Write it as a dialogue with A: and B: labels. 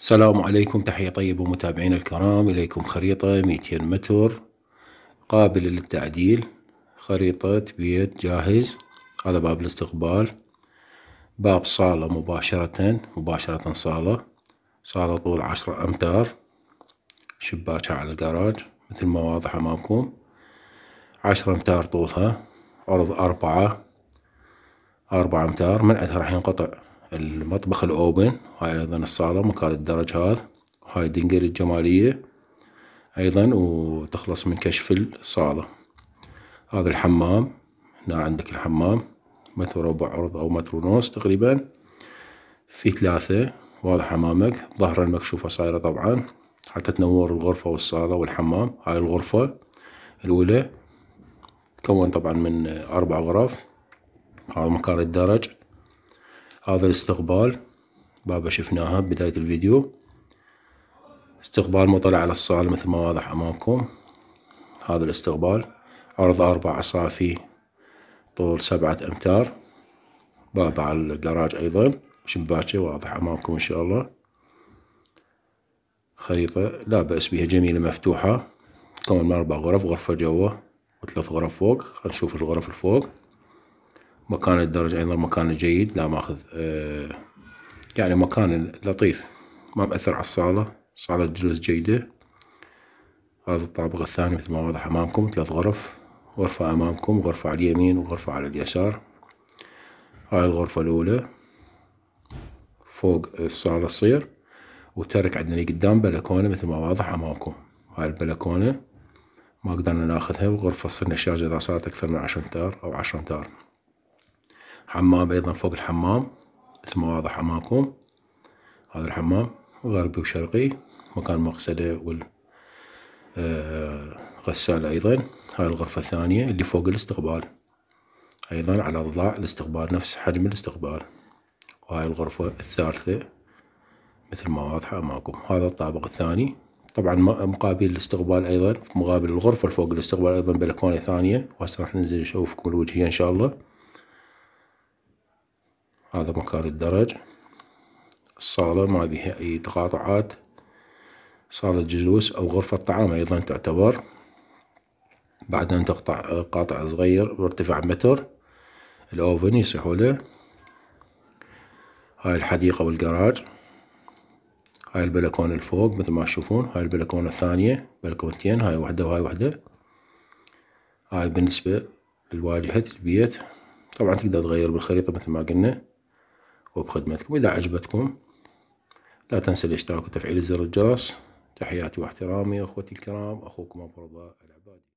A: السلام عليكم تحية طيبة متابعينا الكرام إليكم خريطة 200 متر قابلة للتعديل خريطة بيت جاهز هذا باب الاستقبال باب صالة مباشرة مباشرة صالة صالة طول عشرة أمتار شباكها على الجراج مثل ما واضح أمامكم عشرة أمتار طولها عرض أربعة أربعة أمتار من أثر راح ينقطع المطبخ الاوبن هاي ايضا الصالة مكان الدرج هذا هاي الدنجل الجمالية ايضا وتخلص من كشف الصالة هذا الحمام هنا عندك الحمام متر وربع عرض او متر ونص تقريبا في ثلاثة واضح حمامك ظهر المكشوفة صايرة طبعا حتى تنور الغرفة والصالة والحمام هاي الغرفة الاولى تكون طبعا من اربع غرف هذا مكان الدرج هذا الاستقبال بابا شفناها بداية الفيديو استقبال مطلع على الصالة مثل ما واضح أمامكم هذا الاستقبال عرض أربع صافي طول سبعة أمتار بابا على الجراج أيضا شباكه واضح أمامكم إن شاء الله خريطة لا بأس بها جميلة مفتوحة كون من أربع غرف غرفة جوا وثلاث غرف فوق خلينا نشوف الغرف الفوق مكان الدرج أيضا مكان جيد لا ماخذ آه، يعني مكان لطيف ما مأثر عالصالة صالة جلوس جيدة هذا الطابق الثاني مثل ما واضح أمامكم ثلاث غرف غرفة أمامكم غرفة على اليمين وغرفة على اليسار هاي الغرفة الأولى فوق الصالة الصير وترك عندنا لي قدام بلكونة مثل ما واضح أمامكم هاي البلكونة ما قدرنا ناخذها وغرفة صرنا الشاشة إذا صارت أكثر من عشر أمتار أو عشر أمتار حمام أيضا فوق الحمام مثل ما واضح أمامكم هذا الحمام غربي وشرقي مكان مغسلة والغسالة آه، أيضا هاي الغرفة الثانية اللي فوق الاستقبال أيضا على اضلاع الاستقبال نفس حجم الاستقبال وهاي الغرفة الثالثة مثل ما واضحة أمامكم هذا الطابق الثاني طبعا مقابل الاستقبال أيضا مقابل الغرفة فوق الاستقبال أيضا بلكونة ثانية وهسه راح ننزل نشوفكم الوجهية إن شاء الله هذا مكان الدرج الصالة ما بها أي تقاطعات صالة جلوس أو غرفة طعام أيضا تعتبر بعدين تقطع قاطع صغير بارتفاع متر الأوفن يصيحوا له هاي الحديقة والجراج هاي البلكونة الفوق مثل ما تشوفون هاي البلكونة الثانية بلكونتين هاي وحدة وهاي وحدة هاي بالنسبة لواجهة البيت طبعا تقدر تغير بالخريطة مثل ما قلنا وبخدمتكم إذا عجبتكم لا تنسى الاشتراك وتفعيل زر الجرس تحياتي واحترامي أخوتي الكرام أخوكم أبو رضا